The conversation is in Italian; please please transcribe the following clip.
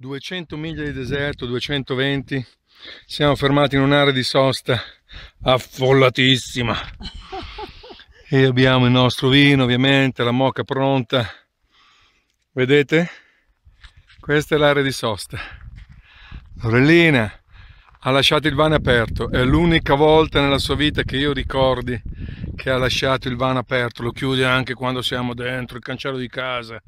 200 miglia di deserto, 220, siamo fermati in un'area di sosta affollatissima e abbiamo il nostro vino ovviamente, la moca pronta, vedete? Questa è l'area di sosta. Lorellina ha lasciato il vano aperto, è l'unica volta nella sua vita che io ricordi che ha lasciato il vano aperto, lo chiude anche quando siamo dentro il cancello di casa,